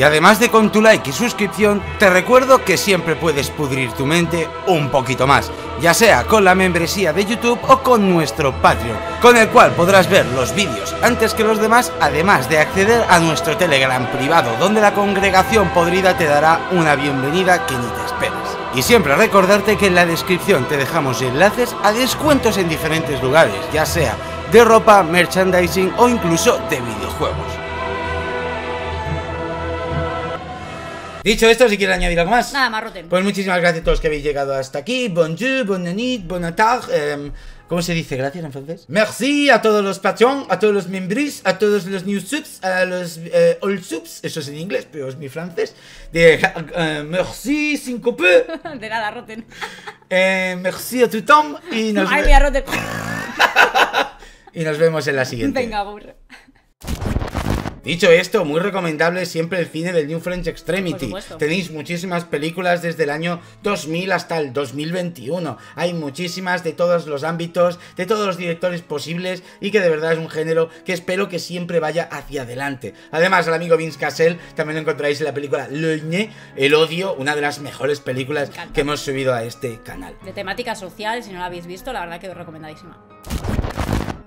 Y además de con tu like y suscripción, te recuerdo que siempre puedes pudrir tu mente un poquito más, ya sea con la membresía de YouTube o con nuestro Patreon, con el cual podrás ver los vídeos antes que los demás, además de acceder a nuestro Telegram privado, donde la congregación podrida te dará una bienvenida que ni te esperas. Y siempre recordarte que en la descripción te dejamos enlaces a descuentos en diferentes lugares, ya sea de ropa, merchandising o incluso de videojuegos. Dicho esto, si quieres añadir algo más. Nada, marroten. Pues muchísimas gracias a todos los que habéis llegado hasta aquí. Bonjour, bonne nuit, bonne tarde. Em, ¿Cómo se dice gracias en francés? Merci a todos los patrons, a todos los membres, a todos los new subs, a los eh, old subs, eso es en inglés, pero es mi francés. De, eh, merci, sin peu. De nada, roten. Eh, merci a tu Tom y nos y nos vemos en la siguiente. Venga, burro. Dicho esto, muy recomendable siempre el cine del New French Extremity. Tenéis muchísimas películas desde el año 2000 hasta el 2021. Hay muchísimas de todos los ámbitos, de todos los directores posibles y que de verdad es un género que espero que siempre vaya hacia adelante. Además, al amigo Vince Cassell también lo encontráis en la película Loñe El Odio, una de las mejores películas que hemos subido a este canal. De temática social, si no la habéis visto, la verdad que recomendadísima.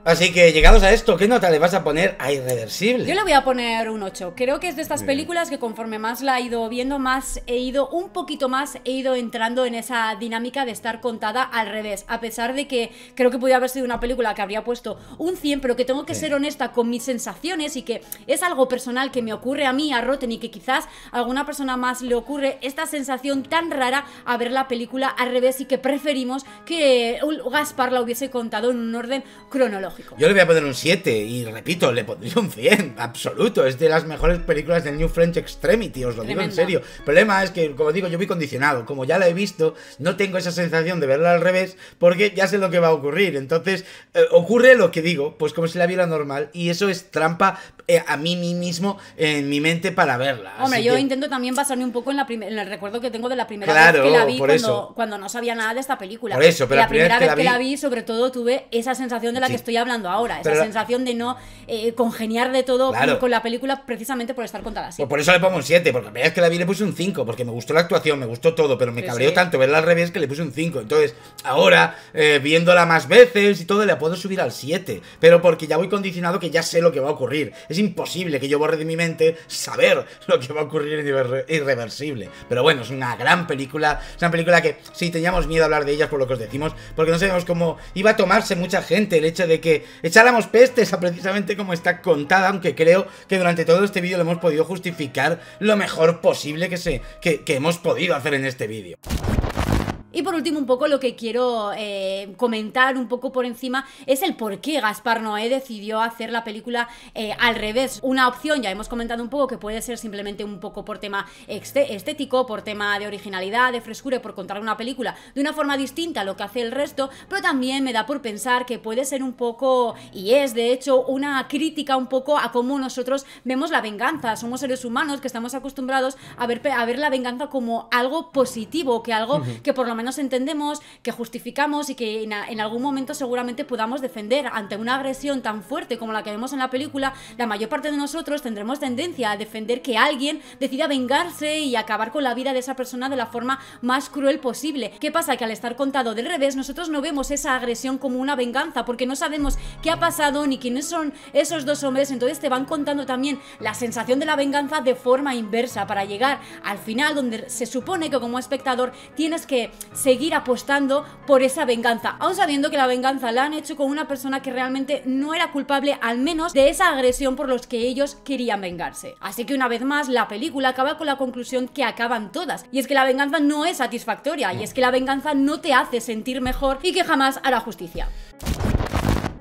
Así que llegados a esto, ¿qué nota le vas a poner a Irreversible? Yo le voy a poner un 8. Creo que es de estas películas que conforme más la he ido viendo, más he ido un poquito más, he ido entrando en esa dinámica de estar contada al revés. A pesar de que creo que podría haber sido una película que habría puesto un 100, pero que tengo que ser honesta con mis sensaciones y que es algo personal que me ocurre a mí, a Rotten, y que quizás a alguna persona más le ocurre esta sensación tan rara a ver la película al revés y que preferimos que Gaspar la hubiese contado en un orden cronológico. Yo le voy a poner un 7 y repito, le pondría un 100, absoluto. Es de las mejores películas del New French Extremity, os lo digo en serio. El problema es que, como digo, yo vi condicionado. Como ya la he visto, no tengo esa sensación de verla al revés porque ya sé lo que va a ocurrir. Entonces, eh, ocurre lo que digo, pues como si la viera normal y eso es trampa eh, a mí mismo en mi mente para verla. Hombre, yo intento también basarme un poco en, la en el recuerdo que tengo de la primera vez que la vi cuando, no sabía nada de esta película. Por eso, pero la, primera, vez que la, vi... sobre todo, tuve esa sensación de la que estoy hablando ahora, esa sensación de no eh, congeniar de todo con la película precisamente por estar contada así. Pues por eso le pongo un 7, porque la vez que la vi le puse un 5, porque me gustó la actuación, me gustó todo, pero me cabreó tanto verla al revés que le puse un 5. Entonces, ahora, eh, viéndola más veces y todo, la puedo subir al 7, pero porque ya voy condicionado que ya sé lo que va a ocurrir. Es imposible que yo borre de mi mente saber lo que va a ocurrir irreversible. Pero bueno, es una gran película, es una película que si teníamos miedo a hablar de ellas por lo que os decimos, porque no sabemos cómo iba a tomarse mucha gente el hecho de que echáramos pestes a precisamente como está contada, aunque creo que durante todo este vídeo lo hemos podido justificar lo mejor posible que, se, que hemos podido hacer en este vídeo. Y por último, un poco lo que quiero eh, comentar un poco por encima es el por qué Gaspar Noé decidió hacer la película eh, al revés. Una opción, ya hemos comentado un poco, que puede ser simplemente un poco por tema estético, por tema de originalidad, de frescura, por contar una película de una forma distinta a lo que hace el resto, pero también me da por pensar que puede ser un poco, y es de hecho, una crítica un poco a cómo nosotros vemos la venganza. Somos seres humanos que estamos acostumbrados a ver, a ver la venganza como algo positivo, que algo que por lo menos nos entendemos, que justificamos y que en, en, algún momento seguramente podamos defender ante una agresión tan fuerte como la que vemos en la película, la mayor parte de nosotros tendremos tendencia a defender que alguien decida vengarse y acabar con la vida de esa persona de la forma más cruel posible. ¿Qué pasa? Que al estar contado del revés, nosotros no vemos esa agresión como una venganza porque no sabemos qué ha pasado ni quiénes son esos dos hombres, entonces te van contando también la sensación de la venganza de forma inversa para llegar al final donde se supone que como espectador tienes que seguir apostando por esa venganza, aun sabiendo que la venganza la han hecho con una persona que realmente no era culpable, al menos de esa agresión por los que ellos querían vengarse. Así que una vez más, la película acaba con la conclusión que acaban todas, y es que la venganza no es satisfactoria, y es que la venganza no te hace sentir mejor y que jamás hará justicia.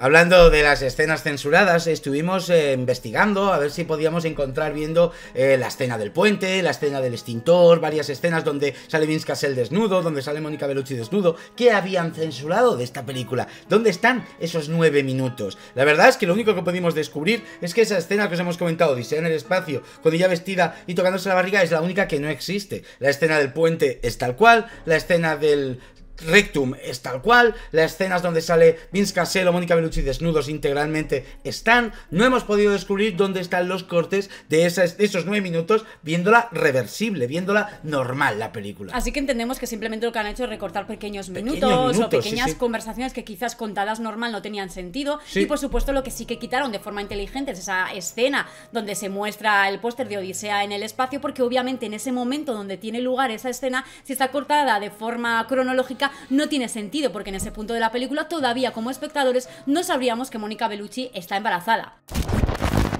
Hablando de las escenas censuradas, estuvimos eh, investigando a ver si podíamos encontrar viendo eh, la escena del puente, la escena del extintor, varias escenas donde sale Vince el desnudo, donde sale Mónica Bellucci desnudo. ¿Qué habían censurado de esta película? ¿Dónde están esos nueve minutos? La verdad es que lo único que pudimos descubrir es que esa escena que os hemos comentado, dice en el espacio, con ella vestida y tocándose la barriga, es la única que no existe. La escena del puente es tal cual, la escena del, Rectum es tal cual, las escenas donde sale Vince Cassel o Mónica Bellucci desnudos integralmente están, no hemos podido descubrir dónde están los cortes de, esos nueve minutos viéndola reversible, viéndola normal la película. Así que entendemos que simplemente lo que han hecho es recortar pequeños minutos, o pequeñas conversaciones que quizás contadas normal no tenían sentido y por supuesto lo que sí que quitaron de forma inteligente es esa escena donde se muestra el póster de Odisea en el espacio porque obviamente en ese momento donde tiene lugar esa escena si está cortada de forma cronológica no tiene sentido, porque en ese punto de la película todavía como espectadores no sabríamos que Mónica Bellucci está embarazada.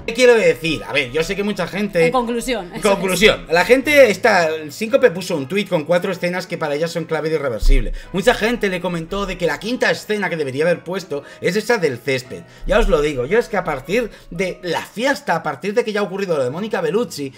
¿Qué quiero decir? A ver, yo sé que mucha gente... En conclusión. Conclusión. La gente está... Síncope puso un tuit con cuatro escenas que para ella son clave de irreversible. Mucha gente le comentó de que la quinta escena que debería haber puesto es esa del césped. Ya os lo digo, yo es que a partir de la fiesta, a partir de que ya ha ocurrido lo de Mónica Bellucci,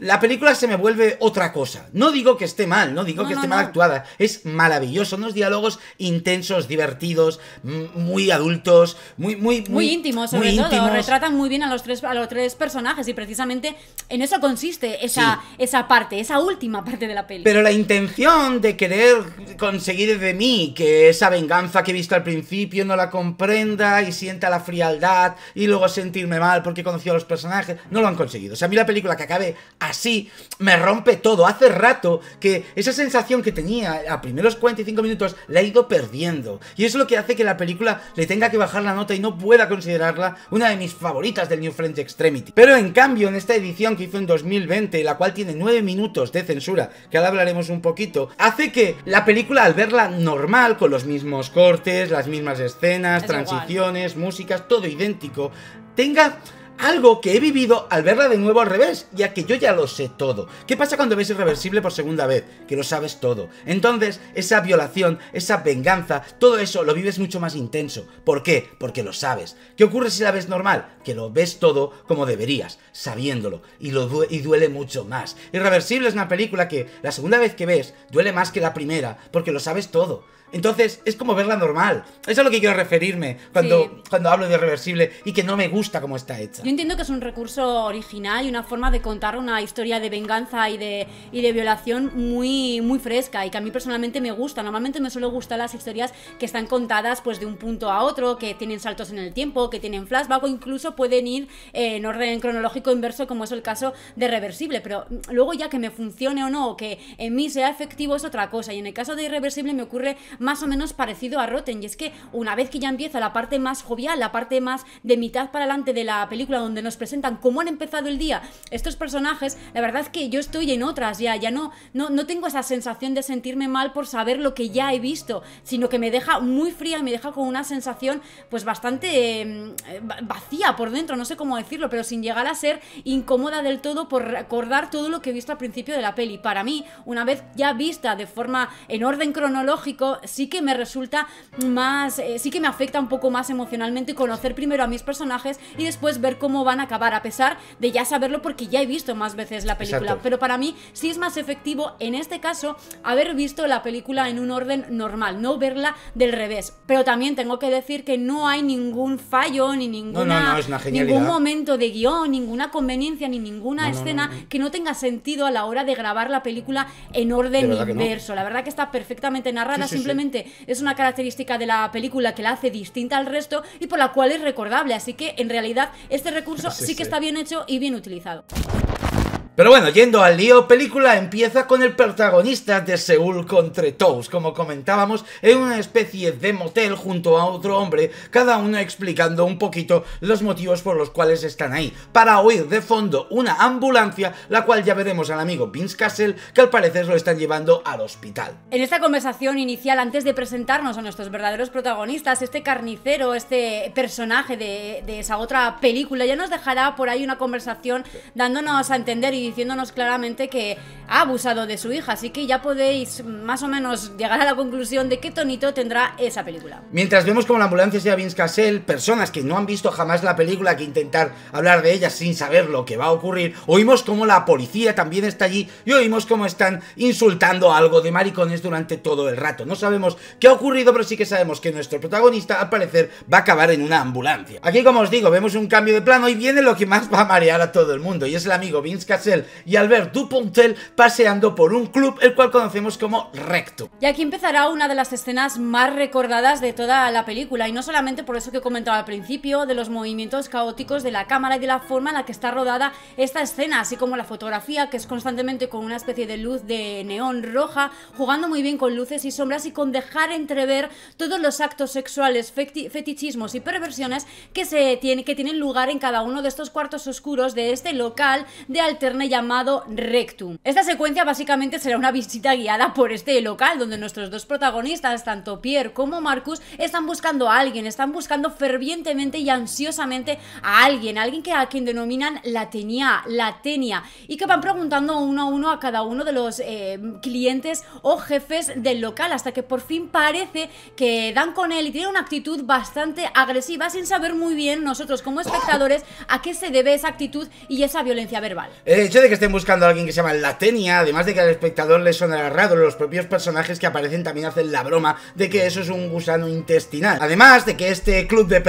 la película se me vuelve otra cosa. No digo que esté mal, no digo que esté mal actuada. Es maravilloso, unos diálogos intensos, divertidos, muy adultos, muy muy muy, íntimos, sobre todo. Retratan muy bien a los tres a los tres personajes y precisamente en eso consiste esa esa parte, esa última parte de la película. Pero la intención de querer conseguir de mí que esa venganza que he visto al principio no la comprenda y sienta la frialdad y luego sentirme mal porque conocido a los personajes, no lo han conseguido. O sea, a mí la película que acabe así, me rompe todo. Hace rato que esa sensación que tenía a primeros 45 minutos la he ido perdiendo. Y es lo que hace que la película le tenga que bajar la nota y no pueda considerarla una de mis favoritas del New French Extremity. Pero en cambio, en esta edición que hizo en 2020, la cual tiene 9 minutos de censura, que ahora hablaremos un poquito, hace que la película al verla normal, con los mismos cortes, las mismas escenas, transiciones, músicas, todo idéntico, tenga algo que he vivido al verla de nuevo al revés, ya que yo ya lo sé todo. ¿Qué pasa cuando ves irreversible por segunda vez? Que lo sabes todo. Entonces, esa violación, esa venganza, todo eso lo vives mucho más intenso. ¿Por qué? Porque lo sabes. ¿Qué ocurre si la ves normal? Que lo ves todo como deberías, sabiéndolo, y, lo y duele mucho más. Irreversible es una película que la segunda vez que ves duele más que la primera, porque lo sabes todo. Entonces es como verla normal. Eso es a lo que quiero referirme cuando, cuando hablo de Irreversible y que no me gusta cómo está hecha. Yo entiendo que es un recurso original y una forma de contar una historia de venganza y de, y de violación muy, muy fresca y que a mí personalmente me gusta. Normalmente me suele gustar las historias que están contadas pues de un punto a otro, que tienen saltos en el tiempo, que tienen flashback o incluso pueden ir eh, en orden cronológico inverso como es el caso de reversible. Pero mm, luego ya que me funcione o no, o que en mí sea efectivo es otra cosa. Y en el caso de irreversible me ocurre más o menos parecido a Rotten. Y es que una vez que ya empieza la parte más jovial, la parte más de mitad para adelante de la película, donde nos presentan cómo han empezado el día estos personajes, la verdad es que yo estoy en otras ya, ya no, no, tengo esa sensación de sentirme mal por saber lo que ya he visto, sino que me deja muy fría y me deja con una sensación pues bastante em, vacía por dentro, no sé cómo decirlo, pero sin llegar a ser incómoda del todo por recordar todo lo que he visto al principio de la peli. Para mí, una vez ya vista de forma en orden cronológico, sí que me resulta más, eh, sí que me afecta un poco más emocionalmente conocer primero a mis personajes y después ver cómo van a acabar, a pesar de ya saberlo porque ya he visto más veces la película. Pero para mí sí es más efectivo, en este caso, haber visto la película en un orden normal, no verla del revés. Pero también tengo que decir que no hay ningún fallo ni ninguna, ningún momento de guión, ninguna conveniencia ni ninguna escena que no tenga sentido a la hora de grabar la película en orden inverso. La verdad que está perfectamente narrada, simplemente es una característica de la película que la hace distinta al resto y por la cual es recordable. Así que en realidad este recurso sí que está bien hecho y bien utilizado. Pero bueno, yendo al lío, película empieza con el protagonista de Seúl contra Tous, como comentábamos, en una especie de motel junto a otro hombre, cada uno explicando un poquito los motivos por los cuales están ahí, para oír de fondo una ambulancia, la cual ya veremos al amigo Vince Castle, que al parecer lo están llevando al hospital. En esta conversación inicial, antes de presentarnos a nuestros verdaderos protagonistas, este carnicero, este personaje de esa otra película, ya nos dejará por ahí una conversación dándonos a entender y diciéndonos claramente que ha abusado de su hija, así que ya podéis más o menos llegar a la conclusión de qué tonito tendrá esa película. Mientras vemos como la ambulancia sea Vince Cassell, personas que no han visto jamás la película que intentar hablar de ella sin saber lo que va a ocurrir, oímos como la policía también está allí y oímos cómo están insultando algo de maricones durante todo el rato. No sabemos qué ha ocurrido, pero sí que sabemos que nuestro protagonista al parecer va a acabar en una ambulancia. Aquí como os digo, vemos un cambio de plano y viene lo que más va a marear a todo el mundo y es el amigo Vince Cassell y y Albert Dupontel paseando por un club el cual conocemos como Recto. Y aquí empezará una de las escenas más recordadas de toda la película y no solamente por eso que comentaba al principio de los movimientos caóticos de la cámara y de la forma en la que está rodada esta escena, así como la fotografía que es constantemente con una especie de luz de neón roja, jugando muy bien con luces y sombras y con dejar entrever todos los actos sexuales, fetichismos y perversiones que, se que tienen lugar en cada uno de estos cuartos oscuros de este local de alterna llamado Rectum. Esta secuencia básicamente será una visita guiada por este local donde nuestros dos protagonistas, tanto Pierre como Marcus, están buscando a alguien, están buscando fervientemente y ansiosamente a alguien, alguien que a quien denominan la tenía, la tenia, y que van preguntando uno a uno a cada uno de los eh, clientes o jefes del local hasta que por fin parece que dan con él y tienen una actitud bastante agresiva sin saber muy bien nosotros como espectadores a qué se debe esa actitud y esa violencia verbal. Eh, de que estén buscando a alguien que se llama Latenia, además de que al espectador le sonará raro, los propios personajes que aparecen también hacen la broma de que eso es un gusano intestinal. Además de que este club de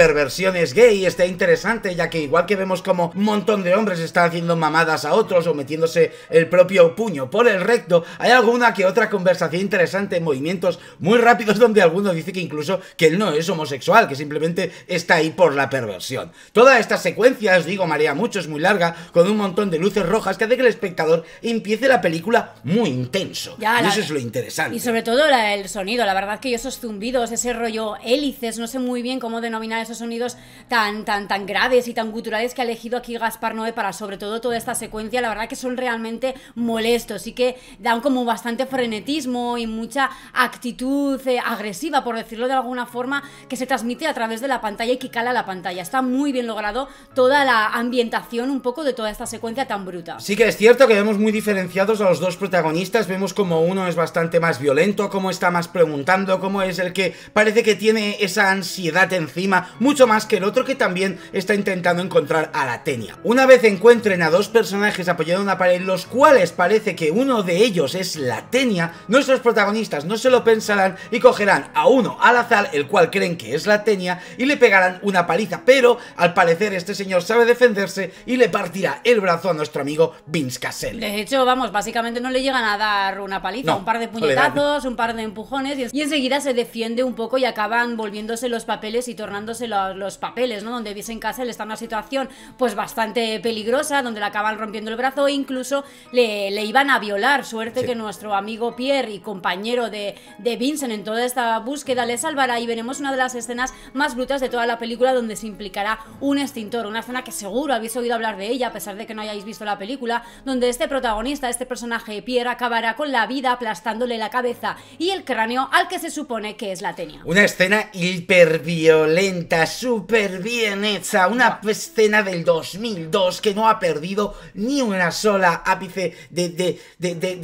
Es gay está interesante, ya que igual que vemos como un montón de hombres están haciendo mamadas a otros o metiéndose el propio puño por el recto, hay alguna que otra conversación interesante, En movimientos muy rápidos donde alguno dice que incluso que él no es homosexual, que simplemente está ahí por la perversión. Toda esta secuencia, os digo, marea mucho, es muy larga, con un montón de luces rojas que hace que el espectador empiece la película muy intenso. y eso es lo interesante. Y sobre todo el sonido, la verdad que esos zumbidos, ese rollo hélices, no sé muy bien cómo denominar esos sonidos tan, tan, tan graves y tan guturales que ha elegido aquí Gaspar Noé para sobre todo toda esta secuencia, la verdad que son realmente molestos y que dan como bastante frenetismo y mucha actitud eh, agresiva, por decirlo de alguna forma, que se transmite a través de la pantalla y que cala la pantalla. Está muy bien logrado toda la ambientación un poco de toda esta secuencia tan bruta sí que es cierto que vemos muy diferenciados a los dos protagonistas, vemos como uno es bastante más violento, como está más preguntando, como es el que parece que tiene esa ansiedad encima, mucho más que el otro que también está intentando encontrar a la tenia. Una vez encuentren a dos personajes apoyados en una pared, los cuales parece que uno de ellos es la tenia, nuestros protagonistas no se lo pensarán y cogerán a uno al azar, el cual creen que es la tenia, y le pegarán una paliza, pero al parecer este señor sabe defenderse y le partirá el brazo a nuestro amigo Vince De hecho, vamos, básicamente no le llegan a dar una paliza, un par de puñetazos, un par de empujones y, enseguida se defiende un poco y acaban volviéndose los papeles y tornándose los, papeles, ¿no? Donde Vincent Cassell está en una situación pues bastante peligrosa, donde le acaban rompiendo el brazo e incluso le, iban a violar. Suerte que nuestro amigo Pierre y compañero de, de Vincent en toda esta búsqueda le salvará y veremos una de las escenas más brutas de toda la película donde se implicará un extintor, una escena que seguro habéis oído hablar de ella a pesar de que no hayáis visto la película donde este protagonista, este personaje Pierre, acabará con la vida aplastándole la cabeza y el cráneo al que se supone que es la tenía. Una escena hiperviolenta, súper bien hecha, una escena del 2002 que no ha perdido ni una sola ápice de,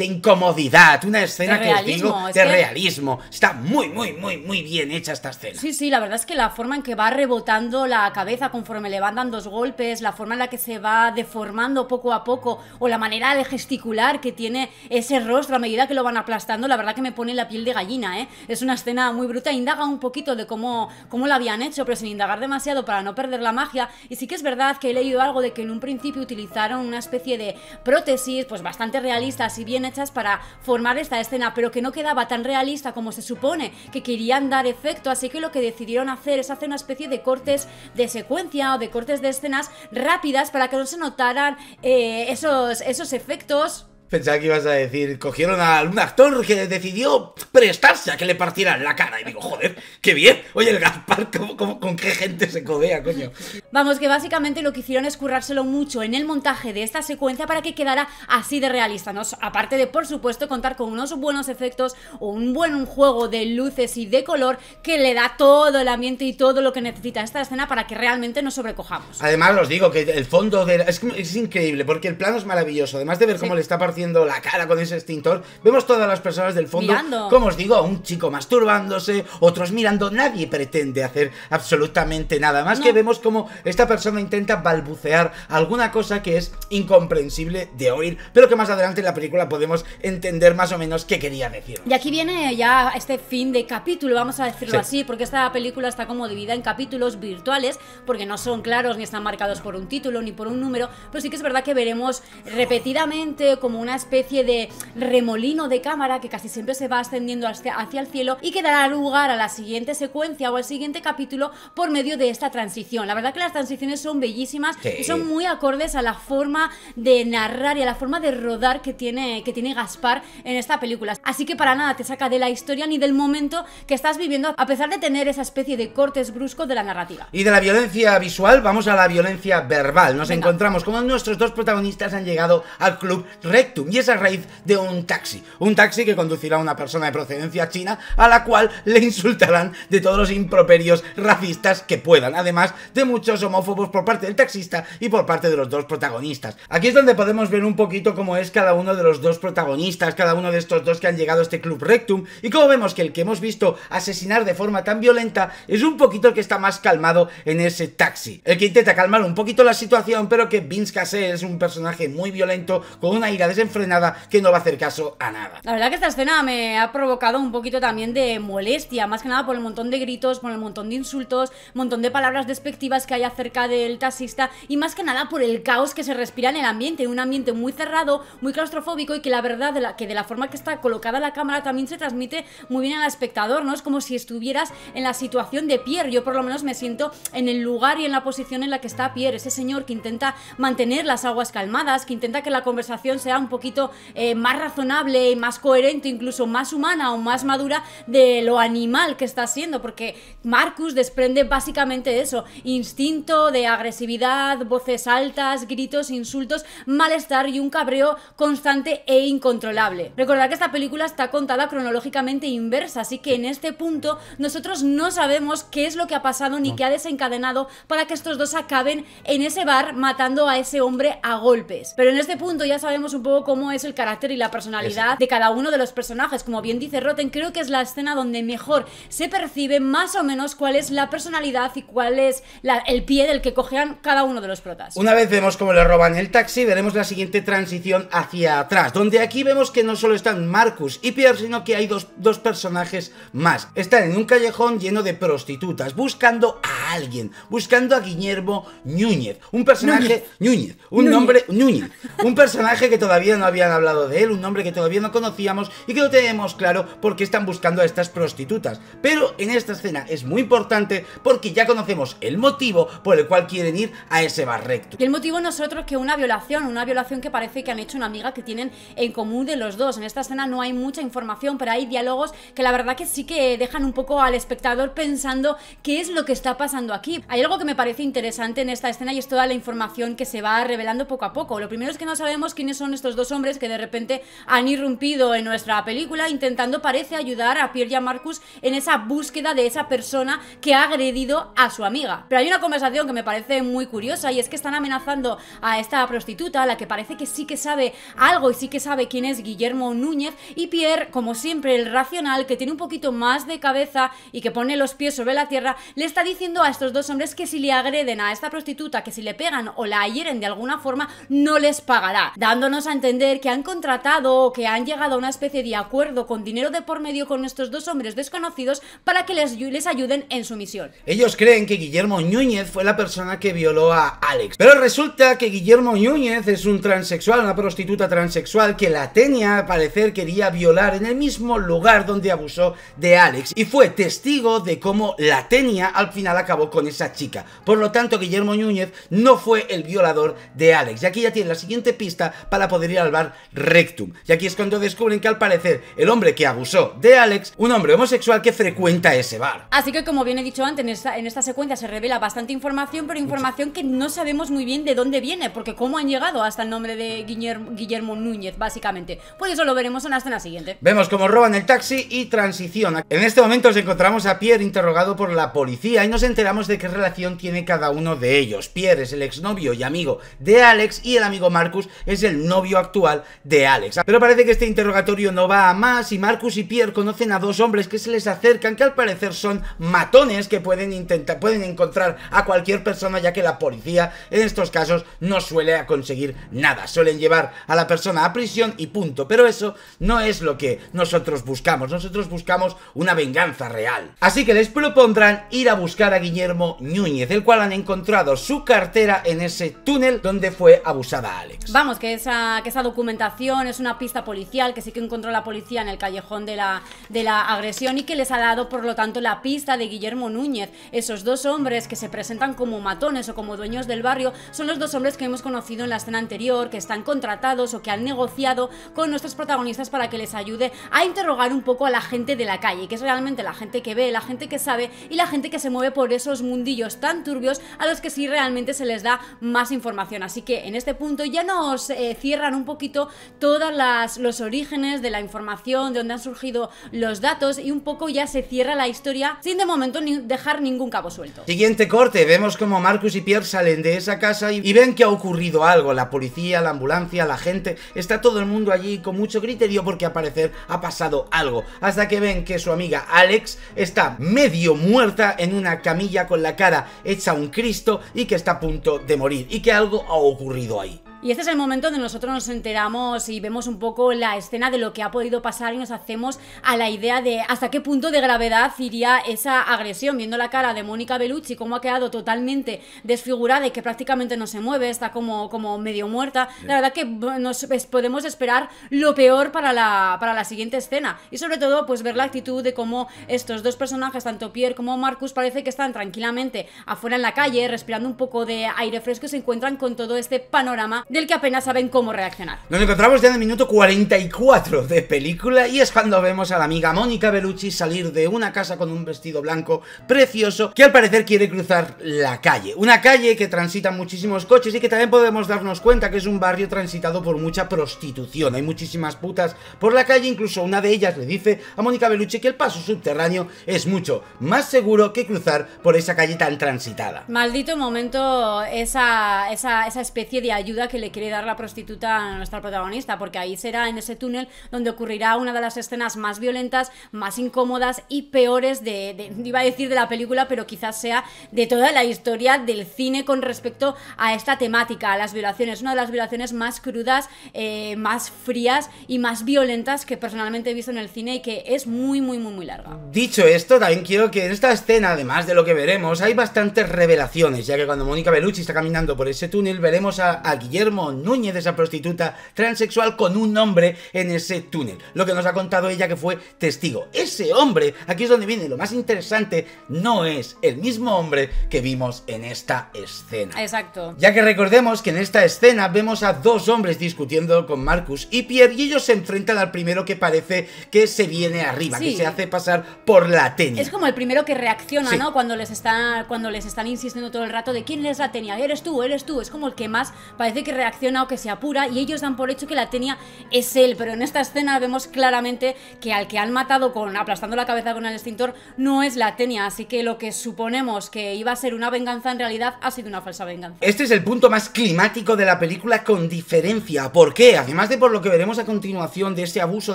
incomodidad, una escena que os de realismo. Está muy, muy, muy, muy bien hecha esta escena. Sí, sí, la verdad es que la forma en que va rebotando la cabeza conforme le van dando dos golpes, la forma en la que se va deformando poco a poco, o, la manera de gesticular que tiene ese rostro a medida que lo van aplastando, la verdad que me pone la piel de gallina, ¿eh? Es una escena muy bruta, indaga un poquito de cómo, cómo la habían hecho, pero sin indagar demasiado para no perder la magia. Y sí que es verdad que he leído algo de que en un principio utilizaron una especie de prótesis, pues bastante realistas y bien hechas para formar esta escena, pero que no quedaba tan realista como se supone que querían dar efecto, así que lo que decidieron hacer es hacer una especie de cortes de secuencia o de cortes de escenas rápidas para que no se notaran eh, esos, esos efectos Pensaba que ibas a decir, cogieron a un actor que decidió prestarse a que le partieran la cara. Y digo, joder, qué bien. Oye, el Gaspar, con qué gente se codea, coño? Vamos, que básicamente lo que hicieron es currárselo mucho en el montaje de esta secuencia para que quedara así de realista. ¿no? Aparte de, por supuesto, contar con unos buenos efectos o un buen juego de luces y de color que le da todo el ambiente y todo lo que necesita esta escena para que realmente nos sobrecojamos. Además, os digo que el fondo de... Es, increíble, porque el plano es maravilloso. Además de ver cómo le está partiendo haciendo la cara con ese extintor, vemos todas las personas del fondo, como os digo, un chico masturbándose, otros mirando, nadie pretende hacer absolutamente nada más que vemos como esta persona intenta balbucear alguna cosa que es incomprensible de oír, pero que más adelante en la película podemos entender más o menos qué quería decir. Y aquí viene ya este fin de capítulo, vamos a decirlo así, porque esta película está como dividida en capítulos virtuales, porque no son claros ni están marcados por un título ni por un número, pero sí que es verdad que veremos repetidamente como un una especie de remolino de cámara que casi siempre se va ascendiendo hacia, el cielo y que dará lugar a la siguiente secuencia o al siguiente capítulo por medio de esta transición. La verdad que las transiciones son bellísimas y son muy acordes a la forma de narrar y a la forma de rodar que tiene, que tiene Gaspar en esta película. Así que para nada te saca de la historia ni del momento que estás viviendo, a pesar de tener esa especie de cortes bruscos de la narrativa. Y de la violencia visual, vamos a la violencia verbal. Nos encontramos como nuestros dos protagonistas han llegado al club recto y es a raíz de un taxi. Un taxi que conducirá a una persona de procedencia china a la cual le insultarán de todos los improperios racistas que puedan, además de muchos homófobos por parte del taxista y por parte de los dos protagonistas. Aquí es donde podemos ver un poquito cómo es cada uno de los dos protagonistas, cada uno de estos dos que han llegado a este Club Rectum, y cómo vemos que el que hemos visto asesinar de forma tan violenta es un poquito el que está más calmado en ese taxi. El que intenta calmar un poquito la situación, pero que Vince Cassel es un personaje muy violento, con una ira de Frenada que no va a hacer caso a nada. La verdad que esta escena me ha provocado un poquito también de molestia, más que nada por el montón de gritos, por el montón de insultos, montón de palabras despectivas que hay acerca del taxista y más que nada por el caos que se respira en el ambiente, un ambiente muy cerrado, muy claustrofóbico y que la verdad que de la forma que está colocada la cámara también se transmite muy bien al espectador, ¿no? Es como si estuvieras en la situación de Pierre, yo por lo menos me siento en el lugar y en la posición en la que está Pierre, ese señor que intenta mantener las aguas calmadas, que intenta que la conversación sea un poco poquito eh, más razonable y más coherente, incluso más humana o más madura de lo animal que está siendo, porque Marcus desprende básicamente eso, instinto de agresividad, voces altas, gritos, insultos, malestar y un cabreo constante e incontrolable. Recordad que esta película está contada cronológicamente inversa, así que en este punto nosotros no sabemos qué es lo que ha pasado ni qué ha desencadenado para que estos dos acaben en ese bar matando a ese hombre a golpes. Pero en este punto ya sabemos un poco cómo es el carácter y la personalidad de cada uno de los personajes. Como bien dice Rotten, creo que es la escena donde mejor se percibe más o menos cuál es la personalidad y cuál es el pie del que cojean cada uno de los protas. Una vez vemos cómo le roban el taxi, veremos la siguiente transición hacia atrás, donde aquí vemos que no solo están Marcus y Pierre, sino que hay dos, personajes más. Están en un callejón lleno de prostitutas, buscando a alguien, buscando a Guillermo Núñez, un personaje... Núñez, un nombre... Núñez, un personaje que todavía no habían hablado de él, un nombre que todavía no conocíamos y que no tenemos claro por qué están buscando a estas prostitutas. Pero en esta escena es muy importante porque ya conocemos el motivo por el cual quieren ir a ese bar recto. Y el motivo nosotros que una violación, una violación que parece que han hecho una amiga que tienen en común de los dos. En esta escena no hay mucha información, pero hay diálogos que la verdad que sí que dejan un poco al espectador pensando qué es lo que está pasando aquí. Hay algo que me parece interesante en esta escena y es toda la información que se va revelando poco a poco. Lo primero es que no sabemos quiénes son estos dos hombres que de repente han irrumpido en nuestra película intentando parece ayudar a Pierre y a Marcus en esa búsqueda de esa persona que ha agredido a su amiga. Pero hay una conversación que me parece muy curiosa y es que están amenazando a esta prostituta, la que parece que sí que sabe algo y sí que sabe quién es Guillermo Núñez y Pierre, como siempre, el racional que tiene un poquito más de cabeza y que pone los pies sobre la tierra, le está diciendo a estos dos hombres que si le agreden a esta prostituta, que si le pegan o la hieren de alguna forma, no les pagará, dándonos a que han contratado o que han llegado a una especie de acuerdo con dinero de por medio con estos dos hombres desconocidos para que les, les ayuden en su misión. Ellos creen que Guillermo Núñez fue la persona que violó a Alex. Pero resulta que Guillermo Núñez es un transexual, una prostituta transexual que la tenía, al parecer quería violar en el mismo lugar donde abusó de Alex. Y fue testigo de cómo la tenía al final acabó con esa chica. Por lo tanto, Guillermo Núñez no fue el violador de Alex. Y aquí ya tiene la siguiente pista para poder ir al bar Rectum. Y aquí es cuando descubren que al parecer el hombre que abusó de Alex, un hombre homosexual que frecuenta ese bar. Así que como bien he dicho antes, en esta, secuencia se revela bastante información, pero información que no sabemos muy bien de dónde viene, porque cómo han llegado hasta el nombre de Guillermo, Núñez, básicamente. Pues eso lo veremos en la escena siguiente. Vemos cómo roban el taxi y transición. En este momento nos encontramos a Pierre interrogado por la policía y nos enteramos de qué relación tiene cada uno de ellos. Pierre es el exnovio y amigo de Alex y el amigo Marcus es el novio actual de Alex. Pero parece que este interrogatorio no va a más y Marcus y Pierre conocen a dos hombres que se les acercan que al parecer son matones que pueden intentar, pueden encontrar a cualquier persona ya que la policía en estos casos no suele conseguir nada, suelen llevar a la persona a prisión y punto, pero eso no es lo que nosotros buscamos, nosotros buscamos una venganza real. Así que les propondrán ir a buscar a Guillermo Núñez, el cual han encontrado su cartera en ese túnel donde fue abusada Alex. Vamos, que esa, que esa documentación, es una pista policial que sí que encontró la policía en el callejón de la, de la agresión y que les ha dado, por lo tanto, la pista de Guillermo Núñez. Esos dos hombres que se presentan como matones o como dueños del barrio son los dos hombres que hemos conocido en la escena anterior, que están contratados o que han negociado con nuestros protagonistas para que les ayude a interrogar un poco a la gente de la calle, que es realmente la gente que ve, la gente que sabe y la gente que se mueve por esos mundillos tan turbios a los que sí realmente se les da más información. Así que en este punto ya nos eh, cierran un poquito todos los orígenes de la información, de donde han surgido los datos y un poco ya se cierra la historia sin de momento ni dejar ningún cabo suelto. Siguiente corte, vemos como Marcus y Pierre salen de esa casa y, ven que ha ocurrido algo, la policía, la ambulancia, la gente, está todo el mundo allí con mucho criterio porque a parecer ha pasado algo, hasta que ven que su amiga Alex está medio muerta en una camilla con la cara hecha un Cristo y que está a punto de morir y que algo ha ocurrido ahí. Y este es el momento donde nosotros nos enteramos y vemos un poco la escena de lo que ha podido pasar y nos hacemos a la idea de hasta qué punto de gravedad iría esa agresión, viendo la cara de Mónica Belucci cómo ha quedado totalmente desfigurada y que prácticamente no se mueve, está como, como medio muerta. La verdad que nos pues, podemos esperar lo peor para la, para la siguiente escena. Y sobre todo, pues ver la actitud de cómo estos dos personajes, tanto Pierre como Marcus, parece que están tranquilamente afuera en la calle, respirando un poco de aire fresco y se encuentran con todo este panorama del que apenas saben cómo reaccionar. Nos encontramos ya en el minuto 44 de película y es cuando vemos a la amiga Mónica Bellucci salir de una casa con un vestido blanco precioso que al parecer quiere cruzar la calle. Una calle que transita muchísimos coches y que también podemos darnos cuenta que es un barrio transitado por mucha prostitución. Hay muchísimas putas por la calle, incluso una de ellas le dice a Mónica Bellucci que el paso subterráneo es mucho más seguro que cruzar por esa calle tan transitada. Maldito momento esa, esa especie de ayuda que le quiere dar la prostituta a nuestra protagonista, porque ahí será en ese túnel donde ocurrirá una de las escenas más violentas, más incómodas y peores de, iba a decir de la película, pero quizás sea de toda la historia del cine con respecto a esta temática, a las violaciones, una de las violaciones más crudas, eh, más frías y más violentas que personalmente he visto en el cine y que es muy, muy, muy, muy larga. Dicho esto, también quiero que en esta escena, además de lo que veremos, hay bastantes revelaciones, ya que cuando Mónica Bellucci está caminando por ese túnel, veremos a Guillermo Núñez Núñez, esa prostituta transexual, con un hombre en ese túnel. Lo que nos ha contado ella que fue testigo. Ese hombre, aquí es donde viene lo más interesante, no es el mismo hombre que vimos en esta escena. Exacto. Ya que recordemos que en esta escena vemos a dos hombres discutiendo con Marcus y Pierre y ellos se enfrentan al primero que parece que se viene arriba, que se hace pasar por la tenia. Es como el primero que reacciona, ¿no? Cuando les, está, cuando les están insistiendo todo el rato de quién es la tenia, eres tú, eres tú. Es como el que más parece que reacciona o que se apura y ellos dan por hecho que la Tenia es él, pero en esta escena vemos claramente que al que han matado con aplastando la cabeza con el extintor no es la Tenia, así que lo que suponemos que iba a ser una venganza en realidad ha sido una falsa venganza. Este es el punto más climático de la película con diferencia, ¿por qué? Además de por lo que veremos a continuación de ese abuso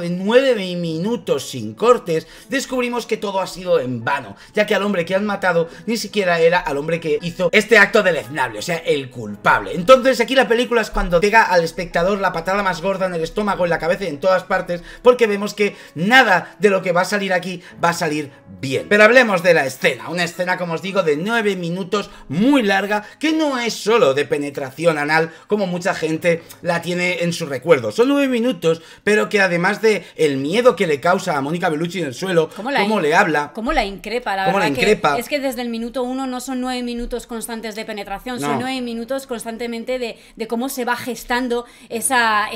de 9 minutos sin cortes, descubrimos que todo ha sido en vano, ya que al hombre que han matado ni siquiera era al hombre que hizo este acto deleznable, o sea, el culpable. Entonces aquí la película cuando llega al espectador la patada más gorda en el estómago, en la cabeza y en todas partes, porque vemos que nada de lo que va a salir aquí va a salir bien. Pero hablemos de la escena, una escena, como os digo, de nueve minutos, muy larga, que no es solo de penetración anal, como mucha gente la tiene en su recuerdo. Son nueve minutos, pero que además de el miedo que le causa a Mónica Bellucci en el suelo, cómo, le habla... Cómo la increpa, la verdad es que desde el minuto uno no son nueve minutos constantes de penetración, son nueve minutos constantemente de, de se va gestando esa,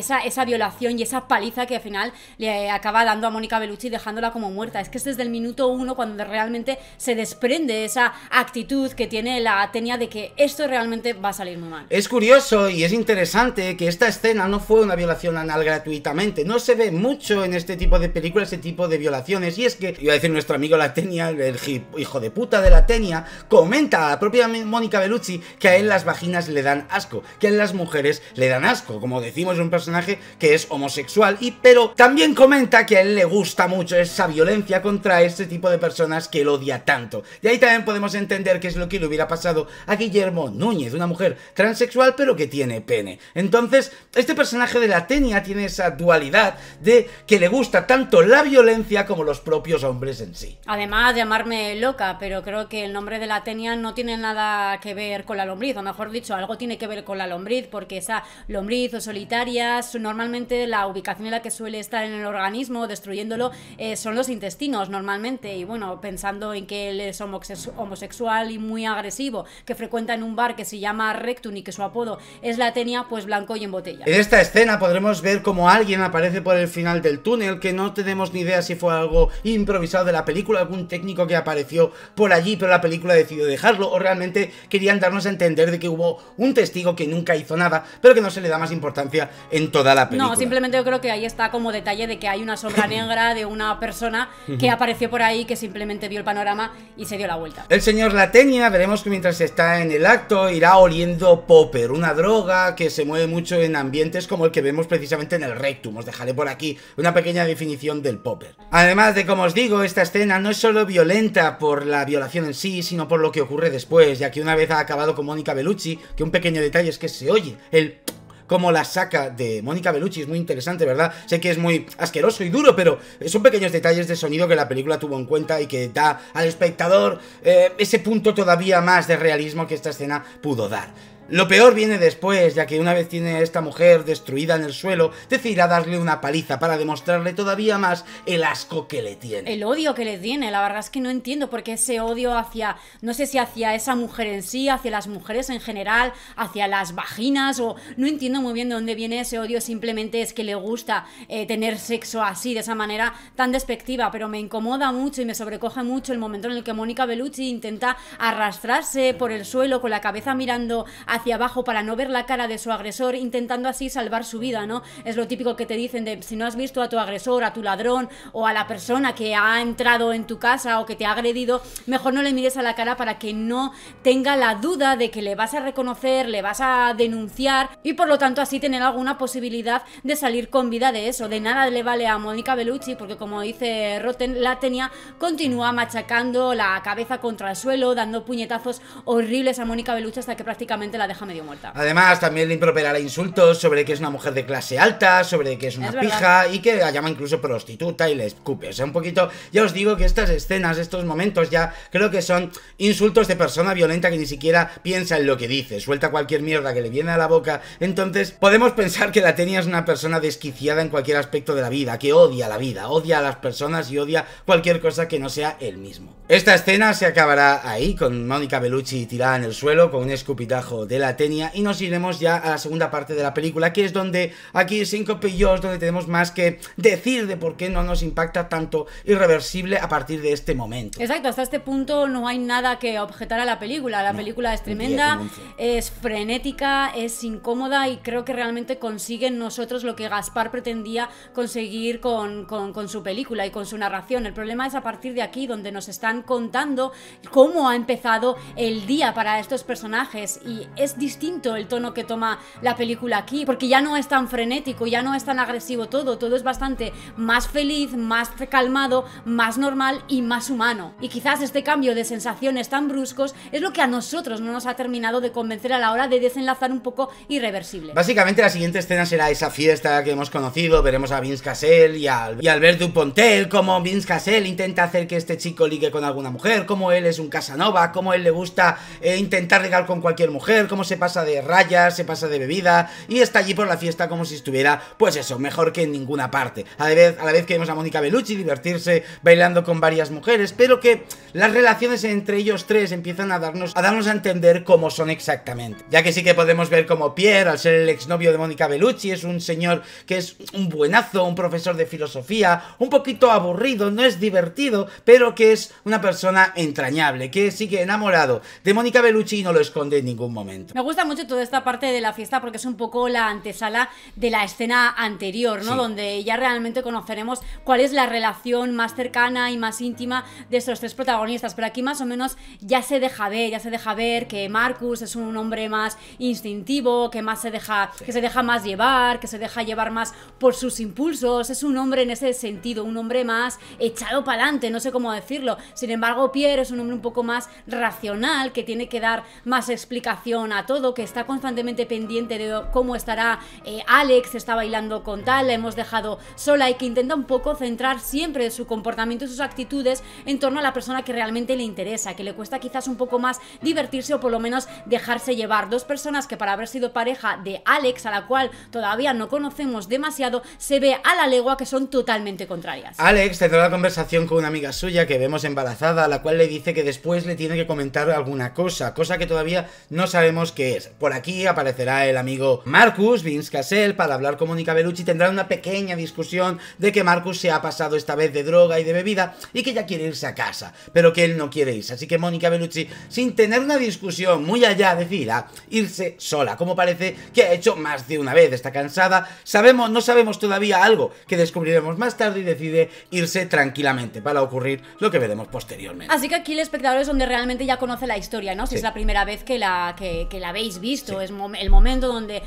violación y esa paliza que al final le acaba dando a Mónica Bellucci dejándola como muerta. Es que es desde el minuto uno cuando realmente se desprende esa actitud que tiene la Atenia de que esto realmente va a salir muy mal. Es curioso y es interesante que esta escena no fue una violación anal gratuitamente. No se ve mucho en este tipo de películas ese tipo de violaciones. Y es que, iba a decir nuestro amigo la tenia el hijo de puta de la tenia comenta a la propia Mónica Bellucci que a él las vaginas le dan asco, que a las mujeres le dan asco. Como decimos, un personaje que es homosexual y pero también comenta que a él le gusta mucho esa violencia contra ese tipo de personas que él odia tanto. Y ahí también podemos entender qué es lo que le hubiera pasado a Guillermo Núñez, una mujer transexual pero que tiene pene. Entonces, este personaje de la tenia tiene esa dualidad de que le gusta tanto la violencia como los propios hombres en sí. Además, llamarme loca, pero creo que el nombre de la tenia no tiene nada que ver con la lombriz, o mejor dicho, algo tiene que ver con la lombriz, porque esa lombriz o solitarias, normalmente la ubicación en la que suele estar en el organismo, destruyéndolo, eh, son los intestinos normalmente. Y bueno, pensando en que él es homosexual y muy agresivo, que frecuenta en un bar que se llama Rectum y que su apodo es la tenia, pues blanco y en botella. En esta escena podremos ver como alguien aparece por el final del túnel, que no tenemos ni idea si fue algo improvisado de la película, algún técnico que apareció por allí, pero la película decidió dejarlo, o realmente querían darnos a entender de que hubo un testigo que nunca hizo nada pero que no se le da más importancia en toda la película. No, simplemente yo creo que ahí está como detalle de que hay una sombra negra de una persona que apareció por ahí, que simplemente vio el panorama y se dio la vuelta. El señor Latenia, veremos que mientras está en el acto, irá oliendo popper, una droga que se mueve mucho en ambientes como el que vemos precisamente en el rectum. Os dejaré por aquí una pequeña definición del popper. Además de, como os digo, esta escena no es solo violenta por la violación en sí, sino por lo que ocurre después, ya que una vez ha acabado con Mónica Bellucci, que un pequeño detalle es que se oye el como la saca de Mónica Bellucci es muy interesante, ¿verdad? Sé que es muy asqueroso y duro, pero son pequeños detalles de sonido que la película tuvo en cuenta y que da al espectador eh, ese punto todavía más de realismo que esta escena pudo dar. Lo peor viene después, ya que una vez tiene a esta mujer destruida en el suelo, decidirá darle una paliza para demostrarle todavía más el asco que le tiene. El odio que le tiene, la verdad es que no entiendo por qué ese odio hacia, no sé si hacia esa mujer en sí, hacia las mujeres en general, hacia las vaginas, o no entiendo muy bien de dónde viene ese odio, simplemente es que le gusta eh, tener sexo así, de esa manera tan despectiva, pero me incomoda mucho y me sobrecoge mucho el momento en el que Mónica Bellucci intenta arrastrarse por el suelo con la cabeza mirando hacia hacia abajo para no ver la cara de su agresor, intentando así salvar su vida, ¿no? Es lo típico que te dicen de si no has visto a tu agresor, a tu ladrón o a la persona que ha entrado en tu casa o que te ha agredido, mejor no le mires a la cara para que no tenga la duda de que le vas a reconocer, le vas a denunciar y por lo tanto así tener alguna posibilidad de salir con vida de eso. De nada le vale a Mónica Bellucci porque como dice roten la tenía continúa machacando la cabeza contra el suelo, dando puñetazos horribles a Mónica Bellucci hasta que prácticamente la deja medio muerta. Además, también le improperará insultos sobre que es una mujer de clase alta, sobre que es una pija y que la llama incluso prostituta y le escupe. O sea, un poquito, ya os digo que estas escenas, estos momentos ya creo que son insultos de persona violenta que ni siquiera piensa en lo que dice, suelta cualquier mierda que le viene a la boca. Entonces, podemos pensar que la tenia es una persona desquiciada en cualquier aspecto de la vida, que odia la vida, odia a las personas y odia cualquier cosa que no sea él mismo. Esta escena se acabará ahí, con Mónica Bellucci tirada en el suelo, con un escupitajo de la Tenia y nos iremos ya a la segunda parte de la película, que es donde aquí cinco pillos donde tenemos más que decir de por qué no nos impacta tanto irreversible a partir de este momento. Exacto, hasta este punto no hay nada que objetar a la película. La película es tremenda, es frenética, es incómoda y creo que realmente consiguen nosotros lo que Gaspar pretendía conseguir con, su película y con su narración. El problema es a partir de aquí donde nos están contando cómo ha empezado el día para estos personajes y es distinto el tono que toma la película aquí, porque ya no es tan frenético, ya no es tan agresivo todo, todo es bastante más feliz, más calmado, más normal y más humano. Y quizás este cambio de sensaciones tan bruscos es lo que a nosotros no nos ha terminado de convencer a la hora de desenlazar un poco irreversible. Básicamente la siguiente escena será esa fiesta que hemos conocido, veremos a Vince Cassell y, al y Albert Dupontel, como Vince Cassell intenta hacer que este chico ligue con alguna mujer, como él es un Casanova, como él le gusta eh, intentar ligar con cualquier mujer, cómo se pasa de rayas, se pasa de bebida y está allí por la fiesta como si estuviera, pues eso, mejor que en ninguna parte. A la vez, a la vez que vemos a Mónica Bellucci divertirse bailando con varias mujeres, pero que las relaciones entre ellos tres empiezan a darnos, a darnos a entender cómo son exactamente. Ya que sí que podemos ver como Pierre, al ser el exnovio de Mónica Bellucci, es un señor que es un buenazo, un profesor de filosofía, un poquito aburrido, no es divertido, pero que es una persona entrañable, que sigue enamorado de Mónica Bellucci y no lo esconde en ningún momento. Me gusta mucho toda esta parte de la fiesta porque es un poco la antesala de la escena anterior, ¿no? Donde ya realmente conoceremos cuál es la relación más cercana y más íntima de estos tres protagonistas. Pero aquí más o menos ya se deja ver, ya se deja ver que Marcus es un hombre más instintivo, que más se deja, que se deja más llevar, que se deja llevar más por sus impulsos. Es un hombre en ese sentido, un hombre más echado para adelante, no sé cómo decirlo. Sin embargo, Pierre es un hombre un poco más racional, que tiene que dar más explicación a todo, que está constantemente pendiente de cómo estará eh, Alex, está bailando con tal, la hemos dejado sola y que intenta un poco centrar siempre su comportamiento y sus actitudes en torno a la persona que realmente le interesa, que le cuesta quizás un poco más divertirse o por lo menos dejarse llevar. Dos personas que para haber sido pareja de Alex, a la cual todavía no conocemos demasiado, se ve a la legua que son totalmente contrarias. Alex tendrá la conversación con una amiga suya que vemos embarazada, a la cual le dice que después le tiene que comentar alguna cosa, cosa que todavía no sabemos que es. Por aquí aparecerá el amigo Marcus, Vince Cassell, para hablar con Mónica Belucci tendrá una pequeña discusión de que Marcus se ha pasado esta vez de droga y de bebida y que ya quiere irse a casa, pero que él no quiere irse. Así que Mónica Belucci sin tener una discusión muy allá, decidirá irse sola, como parece que ha hecho más de una vez. Está cansada, sabemos, no sabemos todavía algo que descubriremos más tarde y decide irse tranquilamente para ocurrir lo que veremos posteriormente. Así que aquí el espectador es donde realmente ya conoce la historia, ¿no? Si es la primera vez que la que, que la habéis visto, es el momento donde,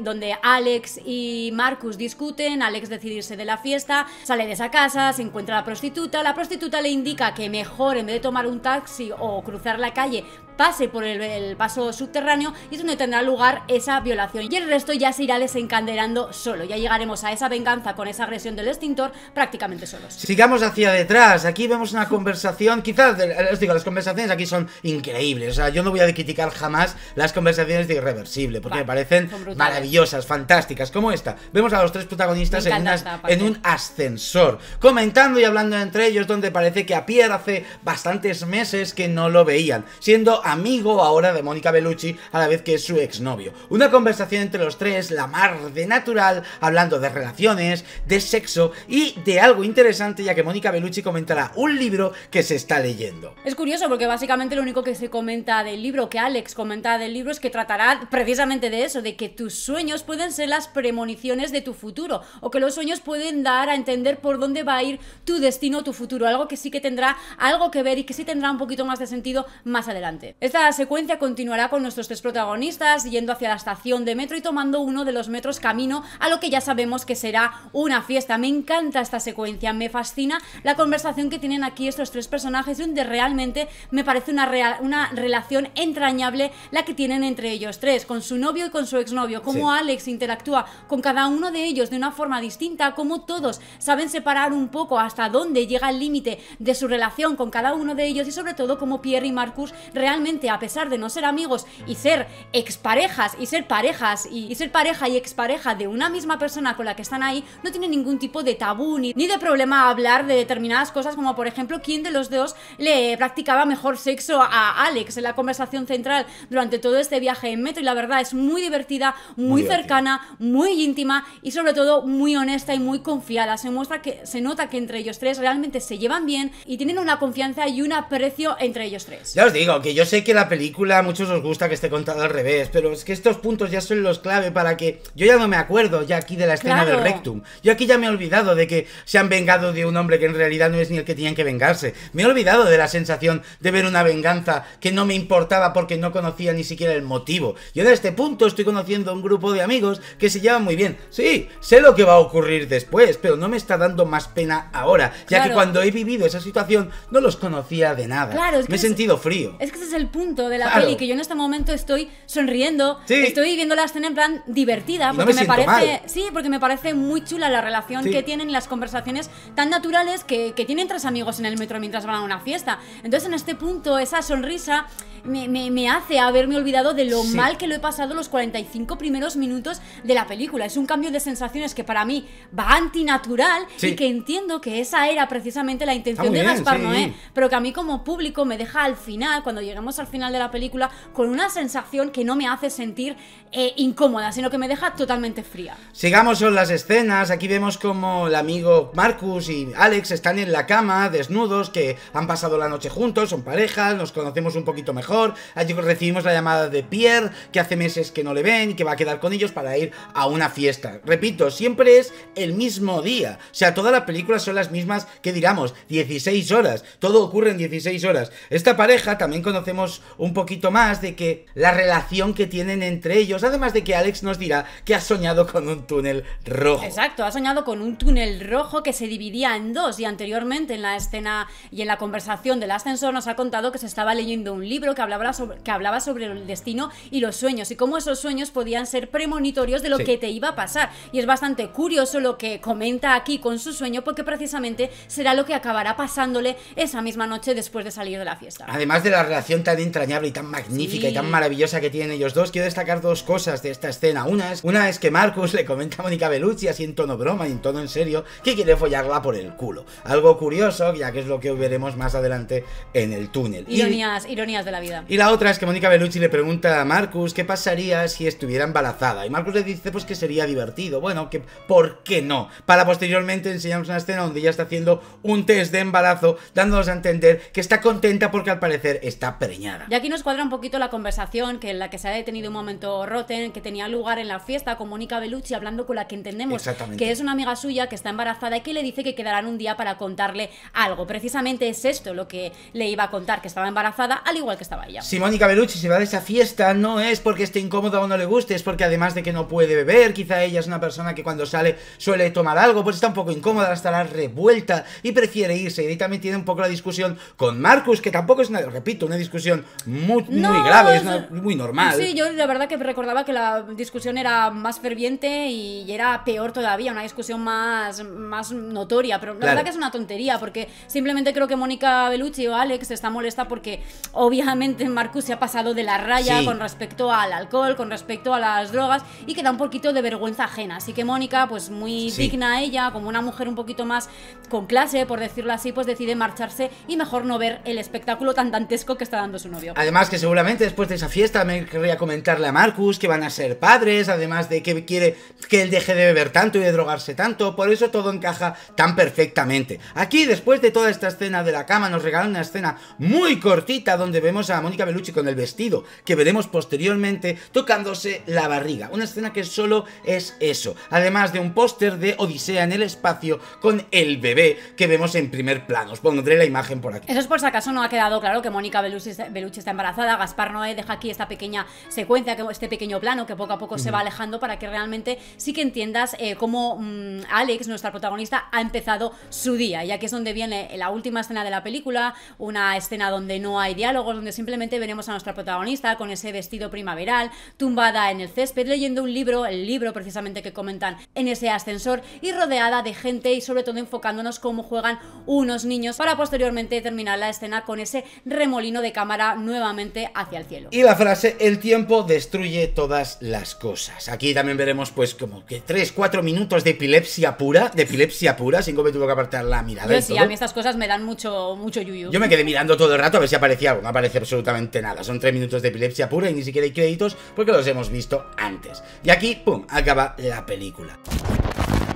donde Alex y Marcus discuten, Alex decide irse de la fiesta, sale de esa casa, se encuentra la prostituta, la prostituta le indica que mejor en vez de tomar un taxi o cruzar la calle, pase por el, paso subterráneo y es donde tendrá lugar esa violación y el resto ya se irá desencadenando solo. Ya llegaremos a esa venganza con esa agresión del extintor prácticamente solos. Sigamos hacia detrás. Aquí vemos una conversación, quizás, eh, os digo, las conversaciones aquí son increíbles. O sea, yo no voy a criticar jamás las conversaciones de Irreversible, porque me parecen maravillosas, fantásticas, como esta. Vemos a los tres protagonistas en, en, un ascensor, comentando y hablando entre ellos, donde parece que a Pierre hace bastantes meses que no lo veían, siendo amigo ahora de Mónica Bellucci a la vez que es su exnovio. Una conversación entre los tres, la mar de natural, hablando de relaciones, de sexo y de algo interesante ya que Mónica Bellucci comentará un libro que se está leyendo. Es curioso porque básicamente lo único que se comenta del libro, que Alex comenta del libro es que tratará precisamente de eso, de que tus sueños pueden ser las premoniciones de tu futuro o que los sueños pueden dar a entender por dónde va a ir tu destino, tu futuro, algo que sí que tendrá algo que ver y que sí tendrá un poquito más de sentido más adelante. Esta secuencia continuará con nuestros tres protagonistas yendo hacia la estación de metro y tomando uno de los metros camino a lo que ya sabemos que será una fiesta. Me encanta esta secuencia, me fascina la conversación que tienen aquí estos tres personajes donde realmente me parece una, una relación entrañable la que tienen entre ellos tres, con su novio y con su exnovio, cómo Alex interactúa con cada uno de ellos de una forma distinta, cómo todos saben separar un poco hasta dónde llega el límite de su relación con cada uno de ellos y sobre todo cómo Pierre y Marcus realmente a pesar de no ser amigos y ser exparejas y ser parejas y, ser pareja y expareja de una misma persona con la que están ahí, no tiene ningún tipo de tabú ni, de problema hablar de determinadas cosas como por ejemplo quién de los dos le practicaba mejor sexo a Alex en la conversación central durante todo este viaje en metro y la verdad es muy divertida, muy, cercana, muy íntima y sobre todo muy honesta y muy confiada. Se muestra que se nota que entre ellos tres realmente se llevan bien y tienen una confianza y un aprecio entre ellos tres. Ya os digo que yo sé que la película a muchos os gusta que esté contada al revés, pero es que estos puntos ya son los clave para que. Yo ya no me acuerdo ya aquí de la escena del rectum. Yo aquí ya me he olvidado de que se han vengado de un hombre que en realidad no es ni el que tenían que vengarse. Me he olvidado de la sensación de ver una venganza que no me importaba porque no conocía ni siquiera el motivo. Yo en este punto estoy conociendo un grupo de amigos que se llevan muy bien. Sí, sé lo que va a ocurrir después, pero no me está dando más pena ahora, ya que cuando he vivido esa situación no los conocía de nada. me he sentido frío. Es que el punto de la peli, que yo en este momento estoy sonriendo, estoy viendo la escena en plan divertida, porque me, parece, sí, porque me parece muy chula la relación que tienen las conversaciones tan naturales que, tienen tres amigos en el metro mientras van a una fiesta. Entonces, en este punto, esa sonrisa me, hace haberme olvidado de lo mal que lo he pasado los 45 primeros minutos de la película. Es un cambio de sensaciones que para mí va antinatural y que entiendo que esa era precisamente la intención de Gaspar Noé, pero que a mí como público me deja al final, cuando llegamos al final de la película con una sensación que no me hace sentir eh, incómoda, sino que me deja totalmente fría. Sigamos con las escenas, aquí vemos como el amigo Marcus y Alex están en la cama, desnudos, que han pasado la noche juntos, son parejas, nos conocemos un poquito mejor, allí recibimos la llamada de Pierre, que hace meses que no le ven, que va a quedar con ellos para ir a una fiesta. Repito, siempre es el mismo día, o sea, todas las películas son las mismas, que digamos, 16 horas, todo ocurre en 16 horas. Esta pareja también conocemos un poquito más de que la relación que tienen entre ellos, además de que Alex nos dirá que ha soñado con un túnel rojo. Exacto, ha soñado con un túnel rojo que se dividía en dos y anteriormente en la escena y en la conversación del ascensor nos ha contado que se estaba leyendo un libro que hablaba sobre, que hablaba sobre el destino y los sueños y cómo esos sueños podían ser premonitorios de lo que te iba a pasar. Y es bastante curioso lo que comenta aquí con su sueño porque precisamente será lo que acabará pasándole esa misma noche después de salir de la fiesta. Además de la relación tan entrañable y tan magnífica y tan maravillosa que tienen ellos dos, quiero destacar dos cosas de esta escena. Una es, una es que Marcus le comenta a Mónica Bellucci, así en tono broma y en tono en serio, que quiere follarla por el culo. Algo curioso, ya que es lo que veremos más adelante en el túnel. Ironías, ironías de la vida. Y la otra es que Mónica Bellucci le pregunta a Marcus qué pasaría si estuviera embarazada. Y Marcus le dice pues que sería divertido. Bueno, que ¿por qué no? Para posteriormente enseñarnos una escena donde ella está haciendo un test de embarazo, dándonos a entender que está contenta porque al parecer está pre y aquí nos cuadra un poquito la conversación que en la que se ha detenido un momento Rotten, que tenía lugar en la fiesta con Mónica Bellucci hablando con la que entendemos que es una amiga suya que está embarazada y que le dice que quedarán un día para contarle algo. Precisamente es esto lo que le iba a contar, que estaba embarazada al igual que estaba ella. Si Mónica Bellucci se va de esa fiesta no es porque esté incómoda o no le guste, es porque además de que no puede beber, quizá ella es una persona que cuando sale suele tomar algo, pues está un poco incómoda, estará revuelta y prefiere irse. Y ahí también tiene un poco la discusión con Marcus, que tampoco es una, repito, una discusión muy, grave, muy normal. Sí, yo la verdad que recordaba que la discusión era más ferviente y era peor todavía, una discusión más, más notoria, pero la verdad que es una tontería, porque simplemente creo que Mónica Bellucci o Alex está molesta porque obviamente Marcus se ha pasado de la raya con respecto al alcohol, con respecto a las drogas y que da un poquito de vergüenza ajena. Así que Mónica, pues muy digna ella, como una mujer un poquito más con clase, por decirlo así, pues decide marcharse y mejor no ver el espectáculo tan dantesco que está dando novio. Además que seguramente después de esa fiesta me querría comentarle a Marcus que van a ser padres, además de que quiere que él deje de beber tanto y de drogarse tanto, por eso todo encaja tan perfectamente. Aquí, después de toda esta escena de la cama, nos regalan una escena muy cortita donde vemos a Mónica Bellucci con el vestido, que veremos posteriormente tocándose la barriga. Una escena que solo es eso, además de un póster de Odisea en el espacio con el bebé que vemos en primer plano. Os pondré la imagen por aquí. Eso es por si acaso no ha quedado claro que Mónica Bellucci Beluche está embarazada, Gaspar Noé deja aquí esta pequeña secuencia, este pequeño plano que poco a poco se va alejando para que realmente sí que entiendas eh, cómo mm, Alex, nuestra protagonista, ha empezado su día, ya que es donde viene la última escena de la película, una escena donde no hay diálogos, donde simplemente veremos a nuestra protagonista con ese vestido primaveral, tumbada en el césped, leyendo un libro, el libro precisamente que comentan en ese ascensor, y rodeada de gente y sobre todo enfocándonos cómo juegan unos niños para posteriormente terminar la escena con ese remolino de cámara nuevamente hacia el cielo. Y la frase, el tiempo destruye todas las cosas. Aquí también veremos pues como que 3, 4 minutos de epilepsia pura, de epilepsia pura, sin me tuvo que apartar la mirada. Yo a mí estas cosas me dan mucho, mucho yuyu. Yo me quedé mirando todo el rato a ver si aparecía algo, no aparece absolutamente nada. Son 3 minutos de epilepsia pura y ni siquiera hay créditos porque los hemos visto antes. Y aquí, ¡pum!, acaba la película.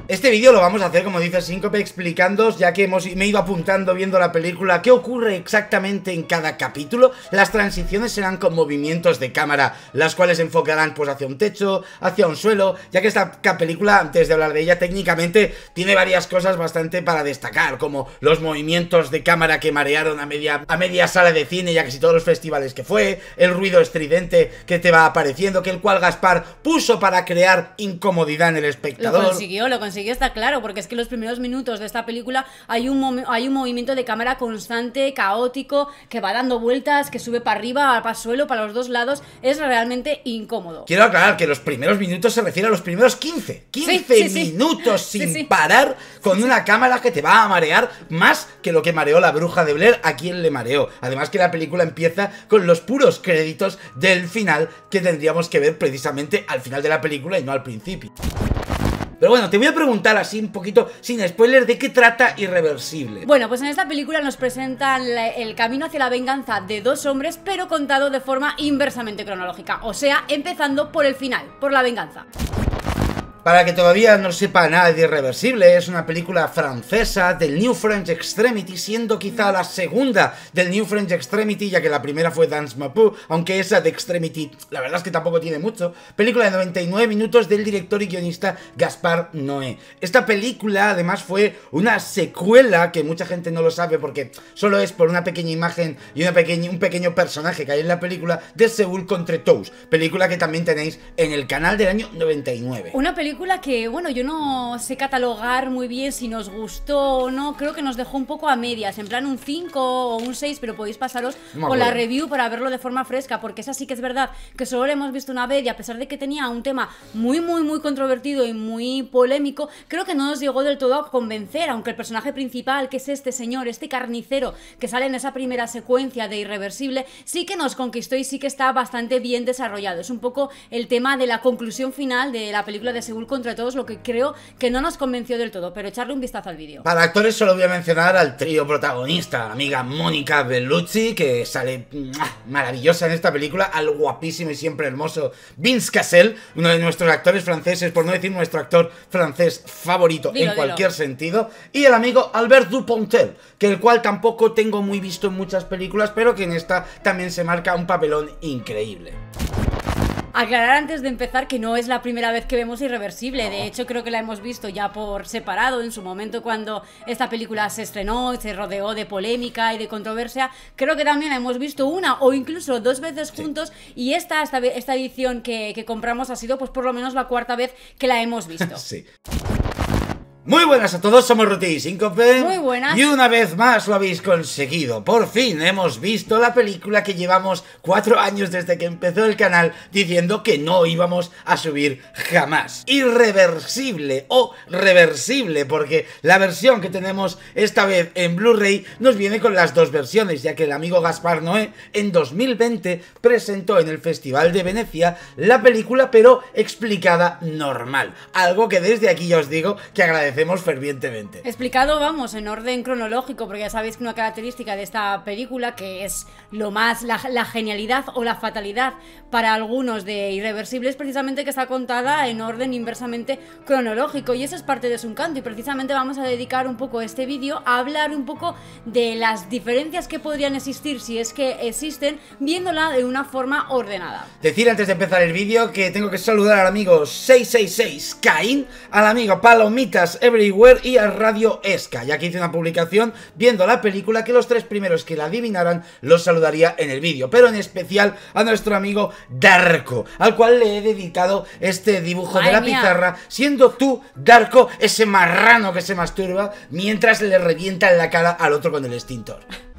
Este vídeo lo vamos a hacer, como dice Síncope, explicándoos, ya que hemos, me he ido apuntando viendo la película, qué ocurre exactamente en cada capítulo. Las transiciones serán con movimientos de cámara, las cuales enfocarán pues hacia un techo, hacia un suelo, ya que esta película, antes de hablar de ella, técnicamente tiene varias cosas bastante para destacar, como los movimientos de cámara que marearon a media, a media sala de cine, ya que si todos los festivales que fue, el ruido estridente que te va apareciendo, que el cual Gaspar puso para crear incomodidad en el espectador. Lo sí está claro, porque es que los primeros minutos de esta película hay un, hay un movimiento de cámara constante, caótico, que va dando vueltas, que sube para arriba, para suelo, para los dos lados. Es realmente incómodo. Quiero aclarar que los primeros minutos se refiere a los primeros 15. 15 minutos sin parar con una cámara que te va a marear más que lo que mareó la bruja de Blair a quien le mareó. Además que la película empieza con los puros créditos del final que tendríamos que ver precisamente al final de la película y no al principio. Pero bueno, te voy a preguntar así un poquito, sin spoiler, de qué trata Irreversible. Bueno, pues en esta película nos presentan el camino hacia la venganza de dos hombres, pero contado de forma inversamente cronológica, o sea, empezando por el final, por la venganza. Para que todavía no sepa nada de Irreversible, es una película francesa del New French Extremity, siendo quizá la segunda del New French Extremity, ya que la primera fue Dance Mapu, aunque esa de Extremity, la verdad es que tampoco tiene mucho. Película de 99 minutos del director y guionista Gaspar Noé. Esta película además fue una secuela que mucha gente no lo sabe porque solo es por una pequeña imagen y una pequeña, un pequeño personaje que hay en la película de Seúl contra Tous, película que también tenéis en el canal del año 99. película película que, bueno, yo no sé catalogar muy bien si nos gustó o no. Creo que nos dejó un poco a medias, en plan un 5 o un 6, pero podéis pasaros con la review para verlo de forma fresca, porque esa sí que es verdad que solo la hemos visto una vez y a pesar de que tenía un tema muy, muy, muy controvertido y muy polémico, creo que no nos llegó del todo a convencer, aunque el personaje principal, que es este señor, este carnicero que sale en esa primera secuencia de Irreversible, sí que nos conquistó y sí que está bastante bien desarrollado. Es un poco el tema de la conclusión final de la película de segunda contra todos, lo que creo que no nos convenció del todo, pero echarle un vistazo al vídeo. Para actores solo voy a mencionar al trío protagonista, amiga Mónica Bellucci, que sale maravillosa en esta película, al guapísimo y siempre hermoso Vince Cassel, uno de nuestros actores franceses, por no decir nuestro actor francés favorito en cualquier sentido, y el amigo Albert Dupontel, que el cual tampoco tengo muy visto en muchas películas, pero que en esta también se marca un papelón increíble. Aclarar antes de empezar que no es la primera vez que vemos Irreversible. De hecho, creo que la hemos visto ya por separado en su momento cuando esta película se estrenó y se rodeó de polémica y de controversia. Creo que también la hemos visto una o incluso dos veces juntos y esta, esta, edición que, compramos ha sido pues por lo menos la cuarta vez que la hemos visto. Muy buenas a todos, somos Ruti y Síncope. Muy buenas. Y una vez más lo habéis conseguido. Por fin hemos visto la película que llevamos cuatro años desde que empezó el canal diciendo que no íbamos a subir jamás. Irreversible o reversible, porque la versión que tenemos esta vez en Blu-ray nos viene con las dos versiones, ya que el amigo Gaspar Noé en 2020 presentó en el Festival de Venecia la película pero explicada normal. Algo que desde aquí ya os digo que agradecemos hacemos fervientemente. Explicado, vamos, en orden cronológico, porque ya sabéis que una característica de esta película, que es lo más, la, genialidad o la fatalidad para algunos de Irreversible, es precisamente que está contada en orden inversamente cronológico, y eso es parte de su encanto, y precisamente vamos a dedicar un poco este vídeo a hablar un poco de las diferencias que podrían existir, si es que existen, viéndola de una forma ordenada. Decir antes de empezar el vídeo que tengo que saludar al amigo 666 Caín, al amigo Palomitas Everywhere y a Radio Esca, ya que hice una publicación viendo la película que los tres primeros que la adivinaran los saludaría en el vídeo, pero en especial a nuestro amigo Darko, al cual le he dedicado este dibujo de la pizarra, siendo tú, Darko, ese marrano que se masturba mientras le revienta la cara al otro con el extintor.